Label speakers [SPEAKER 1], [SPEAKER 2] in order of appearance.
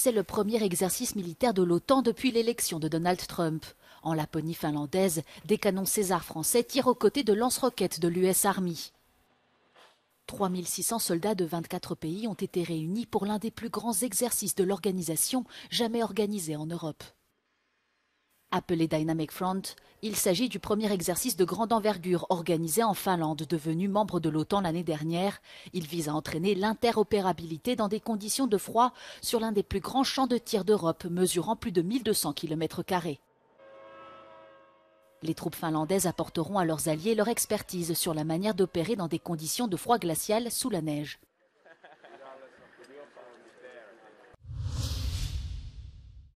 [SPEAKER 1] C'est le premier exercice militaire de l'OTAN depuis l'élection de Donald Trump. En Laponie finlandaise, des canons César français tirent aux côtés de lance-roquettes de l'US Army. 3600 soldats de 24 pays ont été réunis pour l'un des plus grands exercices de l'organisation jamais organisé en Europe. Appelé Dynamic Front, il s'agit du premier exercice de grande envergure organisé en Finlande, devenue membre de l'OTAN l'année dernière. Il vise à entraîner l'interopérabilité dans des conditions de froid sur l'un des plus grands champs de tir d'Europe, mesurant plus de 1200 km. Les troupes finlandaises apporteront à leurs alliés leur expertise sur la manière d'opérer dans des conditions de froid glacial sous la neige.